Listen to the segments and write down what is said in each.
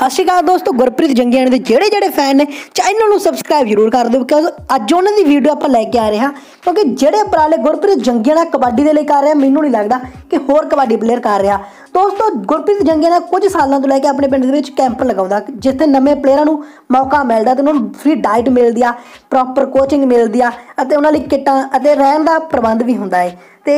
ਸਤਿ ਸ਼੍ਰੀ ਅਕਾਲ ਦੋਸਤੋ ਗੁਰਪ੍ਰੀਤ ਜੰਗਿਆਣ ਦੇ ਜਿਹੜੇ ਜਿਹੜੇ ਫੈਨ ਨੇ ਚੈਨਲ ਨੂੰ ਸਬਸਕ੍ਰਾਈਬ ਜ਼ਰੂਰ ਕਰ ਦਿਓ ਕਿਉਂਕਿ ਅੱਜ ਉਹਨਾਂ ਦੀ ਵੀਡੀਓ ਆਪਾਂ ਲੈ ਕੇ ਆ ਰਹੇ ਹਾਂ ਕਿਉਂਕਿ ਜਿਹੜੇ ਉਪਰਾਲੇ ਗੁਰਪ੍ਰੀਤ ਜੰਗਿਆਣਾ ਕਬੱਡੀ ਦੇ ਲਈ ਕਰ ਰਿਹਾ ਮੈਨੂੰ ਨਹੀਂ ਲੱਗਦਾ ਕਿ ਹੋਰ ਕਬੱਡੀ ਪਲੇਅਰ ਕਰ ਰਿਹਾ ਦੋਸਤੋ ਗੁਰਪ੍ਰੀਤ ਜੰਗਿਆਣਾ ਕੁਝ ਸਾਲਾਂ ਤੋਂ ਲੈ ਕੇ ਆਪਣੇ ਪਿੰਡ ਦੇ ਵਿੱਚ ਕੈਂਪ ਲਗਾਉਂਦਾ ਜਿੱਥੇ ਨਵੇਂ ਪਲੇਅਰਾਂ ਨੂੰ ਮੌਕਾ ਮਿਲਦਾ ਤੇ ਉਹਨਾਂ ਨੂੰ ਫ੍ਰੀ ਡਾਈਟ ਮਿਲਦੀ ਆ ਪ੍ਰੋਪਰ ਕੋਚਿੰਗ ਮਿਲਦੀ ਆ ਅਤੇ ਉਹਨਾਂ ਲਈ ਕਿੱਟਾਂ ਅਤੇ ਰਹਿਣ ਦਾ ਪ੍ਰਬੰਧ ਵੀ ਹੁੰਦਾ ਹੈ ਤੇ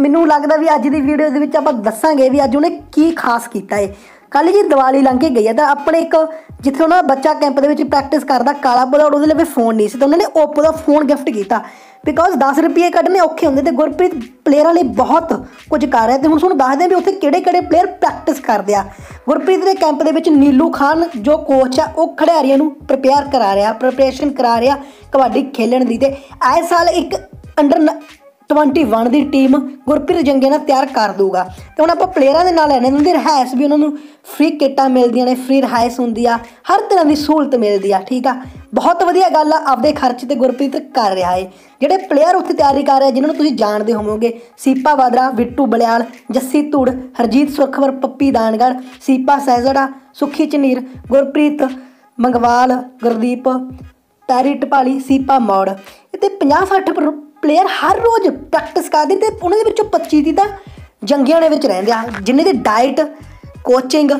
ਮੈਨੂੰ ਲੱਗਦਾ ਵੀ ਅੱਜ ਦੀ ਵੀਡੀਓ ਦੇ ਵਿੱਚ ਆਪਾਂ ਦੱਸਾਂਗੇ ਵੀ ਅੱਜ ਉਹਨੇ ਕੀ ਖਾਸ ਕੀਤਾ ਹੈ ਕੱਲ ਜੀ ਦੀਵਾਲੀ ਲੰਘ ਕੇ ਗਈ ਆ ਤਾਂ ਆਪਣੇ ਇੱਕ ਜਿੱਥੇ ਉਹਨਾਂ ਦਾ ਬੱਚਾ ਕੈਂਪ ਦੇ ਵਿੱਚ ਪ੍ਰੈਕਟਿਸ ਕਰਦਾ ਕਾਲਾ ਬੋਲਾ ਉਹਦੇ ਲਈ ਫੋਨ ਨਹੀਂ ਸੀ ਤਾਂ ਉਹਨਾਂ ਨੇ ਓਪੋ ਦਾ ਫੋਨ ਗਿਫਟ ਕੀਤਾ ਬਿਕੋਜ਼ 10 ਰੁਪਏ ਕੱਢਨੇ ਔਖੇ ਹੁੰਦੇ ਤੇ ਗੁਰਪ੍ਰੀਤ ਪਲੇਅਰਾਂ ਲਈ ਬਹੁਤ ਕੁਝ ਕਰ ਰਿਹਾ ਤੇ ਹੁਣ ਤੁਹਾਨੂੰ ਦੱਸਦੇ ਵੀ ਉੱਥੇ ਕਿਹੜੇ-ਕਿਹੜੇ ਪਲੇਅਰ ਪ੍ਰੈਕਟਿਸ ਕਰਦੇ ਆ ਗੁਰਪ੍ਰੀਤ ਦੇ ਕੈਂਪ ਦੇ ਵਿੱਚ ਨੀਲੂ ਖਾਨ ਜੋ ਕੋਚ ਆ ਉਹ ਖਿਡਾਰੀਆਂ ਨੂੰ ਪ੍ਰਪੇਅਰ ਕਰਾ ਰਿਹਾ ਪ੍ਰੈਪਰੇਸ਼ਨ ਕਰਾ ਰਿਹਾ ਕਬੱਡੀ ਖੇਲਣ ਦੀ ਤੇ ਆਏ ਸਾਲ ਇੱਕ ਅੰਡਰ 21 ਦੀ ਟੀਮ ਗੁਰਪ੍ਰੀਤ ਜੰਗੇ ਨਾਲ ਤਿਆਰ ਕਰ ਦੂਗਾ ਤੇ ਹੁਣ ਆਪਾਂ ਪਲੇਅਰਾਂ ਦੇ ਨਾਲ ਲੈਣੇ ਹੁੰਦੇ ਰਹਾਇਸ਼ ਵੀ ਉਹਨਾਂ ਨੂੰ ਫ੍ਰੀ ਕਿੱਟਾਂ ਮਿਲਦੀਆਂ ਨੇ ਫ੍ਰੀ ਰਹਾਇਸ਼ ਹੁੰਦੀ ਆ ਹਰ ਤਰ੍ਹਾਂ ਦੀ ਸਹੂਲਤ ਮਿਲਦੀ ਆ ਠੀਕ ਆ ਬਹੁਤ ਵਧੀਆ ਗੱਲ ਆ ਆਪਦੇ ਖਰਚ ਤੇ ਗੁਰਪ੍ਰੀਤ ਕਰ ਰਿਹਾ ਏ ਜਿਹੜੇ ਪਲੇਅਰ ਉੱਥੇ ਤਿਆਰੀ ਕਰ ਰਹੇ ਜਿਨ੍ਹਾਂ ਨੂੰ ਤੁਸੀਂ ਜਾਣਦੇ ਹੋਵੋਗੇ ਸੀਪਾ ਵਾਦਰਾ ਵਿੱਟੂ ਬਲਿਆਲ ਜੱਸੀ ਧੂੜ ਹਰਜੀਤ ਸੁਰਖਵਰ ਪੱਪੀ ਦਾਨਗੜ ਸੀਪਾ ਸੈਜੜਾ ਸੁਖੀ ਚਨੀਰ ਗੁਰਪ੍ਰੀਤ ਮੰਗਵਾਲ ਗੁਰਦੀਪ ਟੈਰੀ ਟਪਾਲੀ ਸੀਪਾ ਮੌੜ ਤੇ 50 60 ਪਲੇਅਰ ਹਰ ਰੋਜ਼ ਪ੍ਰੈਕਟਿਸ ਕਰਦੇ ਤੇ ਉਹਨਾਂ ਦੇ ਵਿੱਚੋਂ 25 ਦੀ ਤਾਂ ਜੰਗੀਆਂ ਦੇ ਵਿੱਚ ਰਹਿੰਦੇ ਆ ਜਿਨ੍ਹਾਂ ਦੀ ਡਾਈਟ ਕੋਚਿੰਗ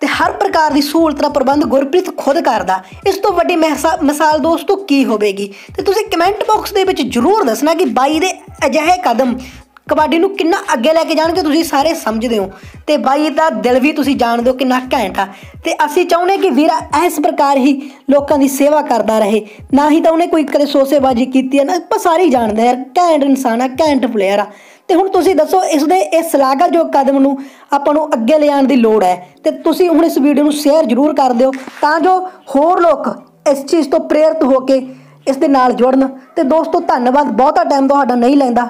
ਤੇ ਹਰ ਪ੍ਰਕਾਰ ਦੀ ਸਹੂਲਤ ਦਾ ਪ੍ਰਬੰਧ ਗੁਰਪ੍ਰੀਤ ਖੁਦ ਕਰਦਾ ਇਸ ਤੋਂ ਵੱਡੀ ਮਿਸਾਲ ਦੋਸਤੋ ਕੀ ਹੋਵੇਗੀ ਤੇ ਤੁਸੀਂ ਕਮੈਂਟ ਬਾਕਸ ਦੇ ਵਿੱਚ ਜਰੂਰ ਦੱਸਣਾ ਕਿ ਬਾਈ ਦੇ ਅਜਿਹੇ ਕਦਮ ਕਬੱਡੀ ਨੂੰ ਕਿੰਨਾ ਅੱਗੇ ਲੈ ਕੇ ਜਾਣਗੇ ਤੁਸੀਂ ਸਾਰੇ ਸਮਝਦੇ ਹੋ ਤੇ ਬਾਈ ਦਾ ਦਿਲ ਵੀ ਤੁਸੀਂ ਜਾਣਦੇ ਹੋ ਕਿੰਨਾ ਘੈਂਟ ਆ ਤੇ ਅਸੀਂ ਚਾਹੁੰਦੇ ਕਿ ਵੀਰਾ ਇਸ ਪ੍ਰਕਾਰ ਹੀ ਲੋਕਾਂ ਦੀ ਸੇਵਾ ਕਰਦਾ ਰਹੇ ਨਾ ਹੀ ਤਾਂ ਉਹਨੇ ਕੋਈ ਕਦੇ ਸੋਸੇਬਾਜ਼ੀ ਕੀਤੀ ਹੈ ਨਾ ਆਪਾਂ ਸਾਰੇ ਜਾਣਦੇ ਆ ਘੈਂਟ ਇਨਸਾਨ ਆ ਘੈਂਟ ਪਲੇਅਰ ਆ ਤੇ ਹੁਣ ਤੁਸੀਂ ਦੱਸੋ ਇਸ ਦੇ ਇਸ ਸਲਾਗਾ ਜੋ ਕਦਮ ਨੂੰ ਆਪਾਂ ਨੂੰ ਅੱਗੇ ਲਿਆਉਣ ਦੀ ਲੋੜ ਹੈ ਤੇ ਤੁਸੀਂ ਹੁਣ ਇਸ ਵੀਡੀਓ ਨੂੰ ਸ਼ੇਅਰ ਜ਼ਰੂਰ ਕਰ ਦਿਓ ਤਾਂ ਜੋ ਹੋਰ ਲੋਕ ਇਸ ਚੀਜ਼ ਤੋਂ ਪ੍ਰੇਰਿਤ ਹੋ ਕੇ ਇਸ ਦੇ ਨਾਲ ਜੁੜਨ ਤੇ ਦੋਸਤੋ ਧੰਨਵਾਦ ਬਹੁਤਾ ਟਾਈਮ ਤੁਹਾਡਾ ਨਹੀਂ ਲੈਂਦਾ